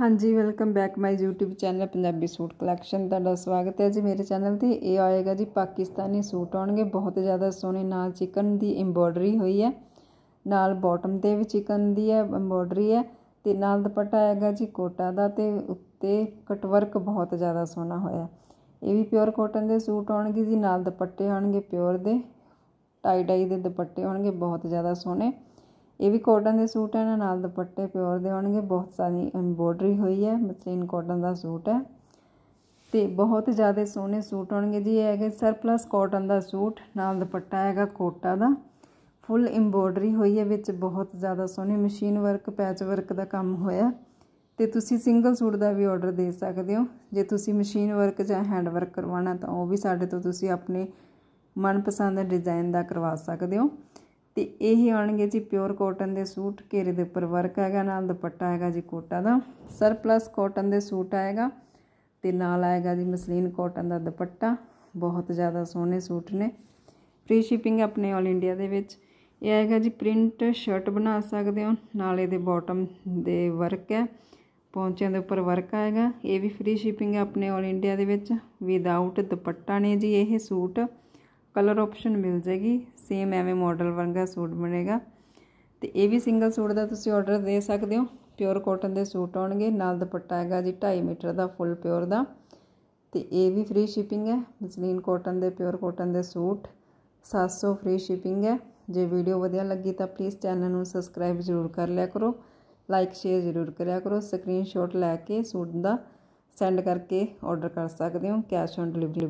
ਹਾਂਜੀ welcome back my YouTube channel Punjabi suit collection ਤੁਹਾਡਾ ਸਵਾਗਤ ਹੈ ਜੀ ਮੇਰੇ ਚੈਨਲ ਤੇ ਇਹ ਆਏਗਾ ਜੀ ਪਾਕਿਸਤਾਨੀ ਸੂਟ ਆਉਣਗੇ ਬਹੁਤ ਜ਼ਿਆਦਾ ਸੋਹਣੇ ਨਾਲ ਚਿਕਨ ਦੀ ਐਮਬੋਡਰੀ ਹੋਈ ਹੈ ਨਾਲ ਬਾਟਮ ਤੇ ਵੀ ਚਿਕਨ ਦੀ ਹੈ ਐਮਬੋਡਰੀ ਹੈ ਤੇ ਨਾਲ ਦੁਪੱਟਾ ਆਏਗਾ ਜੀ ਕੋਟਾ ਦਾ ਤੇ ਉੱਤੇ ਕਟਵਰਕ ਬਹੁਤ ਜ਼ਿਆਦਾ ਸੋਹਣਾ ਹੋਇਆ ਇਹ ਵੀ ਪਿਓਰ ਕਾਟਨ ਦੇ ਸੂਟ ਆਉਣਗੇ ਜੀ ਨਾਲ ਦੁਪੱਟੇ ਆਉਣਗੇ ਪਿਓਰ ਦੇ ਟਾਈ ਡਾਈ ਦੇ ਦੁਪੱਟੇ ਆਉਣਗੇ ਬਹੁਤ ਜ਼ਿਆਦਾ ਸੋਹਣੇ ਇਹ ਵੀ ਕਾਟਨ ਦੇ ਸੂਟ ਹਨ ਨਾਲ ਦੁਪੱਟੇ ਪਿਓਰ ਦੇ ਹੋਣਗੇ ਬਹੁਤ ਸਾਰੀ ਐਮਬੋਡਰੀ ਹੋਈ ਹੈ ਮਸਲੀਨ ਕਾਟਨ ਦਾ ਸੂਟ ਹੈ ਤੇ ਬਹੁਤ ਜ਼ਿਆਦਾ ਸੋਹਣੇ ਸੂਟ ਹੋਣਗੇ ਜੀ ਇਹ ਹੈਗੇ ਸਰਪਲਸ ਕਾਟਨ ਦਾ ਸੂਟ ਨਾਲ ਦੁਪੱਟਾ ਹੈਗਾ ਕੋਟਾ ਦਾ ਫੁੱਲ ਐਮਬੋਡਰੀ ਹੋਈ ਹੈ ਵਿੱਚ ਬਹੁਤ ਜ਼ਿਆਦਾ ਸੋਹਣੇ ਮਸ਼ੀਨ ਵਰਕ ਪੈਚ ਵਰਕ ਦਾ ਕੰਮ ਹੋਇਆ ਤੇ ਤੁਸੀਂ ਸਿੰਗਲ ਸੂਟ ਦਾ ਵੀ ਆਰਡਰ ਦੇ ਸਕਦੇ ਹੋ ਜੇ ਤੁਸੀਂ ਮਸ਼ੀਨ ਵਰਕ ਜਾਂ ਹੈਂਡ ਵਰਕ ਕਰਵਾਉਣਾ ਤਾਂ ਉਹ ਵੀ ਸਾਡੇ ਤੋਂ ਤੁਸੀਂ ਆਪਣੇ ਮਨਪਸੰਦ ਡਿਜ਼ਾਈਨ ਦਾ ਕਰਵਾ ਸਕਦੇ ਹੋ ਤੇ ਇਹ ਆਉਣਗੇ ਜੀ ਪਿਓਰ ਕਾਟਨ ਦੇ ਸੂਟ ਘੇਰੇ ਦੇ ਉੱਪਰ ਵਰਕ ਹੈਗਾ ਨਾਲ ਦੁਪੱਟਾ ਹੈਗਾ ਜੀ ਕੋਟਾ ਦਾ ਸਰਪਲਸ ਕਾਟਨ ਦੇ ਸੂਟ ਆਏਗਾ ਤੇ ਨਾਲ ਆਏਗਾ ਜੀ ਮਸਲੀਨ ਕਾਟਨ ਦਾ ਦੁਪੱਟਾ ਬਹੁਤ ਜ਼ਿਆਦਾ ਸੋਹਣੇ ਸੂਟ ਨੇ ਫ੍ਰੀ ਸ਼ਿਪਿੰਗ ਆਪਣੇ 올 ਇੰਡੀਆ ਦੇ ਵਿੱਚ ਇਹ ਆਏਗਾ ਜੀ ਪ੍ਰਿੰਟ ਸ਼ਰਟ ਬਣਾ ਸਕਦੇ ਹੋ ਨਾਲ ਇਹਦੇ ਬਾਟਮ ਦੇ ਵਰਕ ਹੈ ਪੌਂਚਿਆਂ ਦੇ ਉੱਪਰ ਵਰਕ ਆਏਗਾ ਇਹ ਵੀ ਫ੍ਰੀ ਸ਼ਿਪਿੰਗ ਹੈ ਆਪਣੇ 올 ਇੰਡੀਆ ਦੇ ਵਿੱਚ ਵਿਦਆਊਟ ਦੁਪੱਟਾ ਨੇ ਜੀ ਇਹ ਸੂਟ ਕਲਰ ਆਪਸ਼ਨ ਮਿਲ ਜਾਏਗੀ ਸੇਮ ਐਵੇਂ ਮਾਡਲ ਵਰਗਾ ਸੂਟ ਬਣੇਗਾ ਤੇ ਇਹ ਵੀ ਸਿੰਗਲ ਸੂਟ ਦਾ ਤੁਸੀਂ ਆਰਡਰ ਦੇ ਸਕਦੇ ਹੋ ਪਿਓਰ ਕਾਟਨ ਦੇ ਸੂਟ ਆਉਣਗੇ ਨਾਲ ਦੁਪੱਟਾ ਹੈਗਾ ਜੀ 2.5 ਮੀਟਰ ਦਾ ਫੁੱਲ ਪਿਓਰ ਦਾ ਤੇ ਇਹ ਵੀ ਫ੍ਰੀ ਸ਼ਿਪਿੰਗ ਹੈ ਮਸਲੀਨ ਕਾਟਨ ਦੇ ਪਿਓਰ ਕਾਟਨ ਦੇ ਸੂਟ 700 ਫ੍ਰੀ ਸ਼ਿਪਿੰਗ ਹੈ ਜੇ ਵੀਡੀਓ ਵਧੀਆ ਲੱਗੀ ਤਾਂ ਪਲੀਜ਼ ਚੈਨਲ ਨੂੰ ਸਬਸਕ੍ਰਾਈਬ ਜ਼ਰੂਰ ਕਰ ਲਿਆ ਕਰੋ ਲਾਈਕ ਸ਼ੇਅਰ ਜ਼ਰੂਰ ਕਰਿਆ ਕਰੋ ਸਕਰੀਨਸ਼ਾਟ ਲੈ ਕੇ ਸੂਟ ਦਾ ਸੈਂਡ ਕਰਕੇ ਆਰਡਰ ਕਰ ਸਕਦੇ ਹੋ ਕੈਸ਼ ਔਨ ਡਿਲੀਵਰੀ